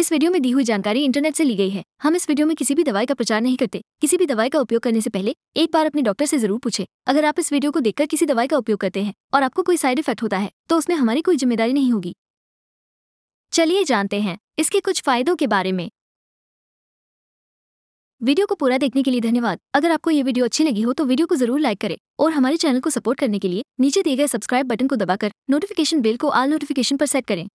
इस वीडियो में दी हुई जानकारी इंटरनेट से ली गई है हम इस वीडियो में किसी भी दवाई का प्रचार नहीं करते किसी भी दवाई का उपयोग करने से पहले एक बार अपने डॉक्टर से जरूर पूछे अगर आप इस वीडियो को देखकर किसी दवाई का उपयोग करते हैं और आपको कोई साइड इफेक्ट होता है तो उसमें हमारी कोई जिम्मेदारी नहीं होगी चलिए जानते हैं इसके कुछ फायदों के बारे में वीडियो को पूरा देखने के लिए धन्यवाद अगर आपको ये वीडियो अच्छी लगी हो तो वीडियो को जरूर लाइक करें और हमारे चैनल को सपोर्ट करने के लिए नीचे दिए गए सब्सक्राइब बटन को दबाकर नोटिफिकेशन बिल को आल नोटिफिकेशन पर सेट करें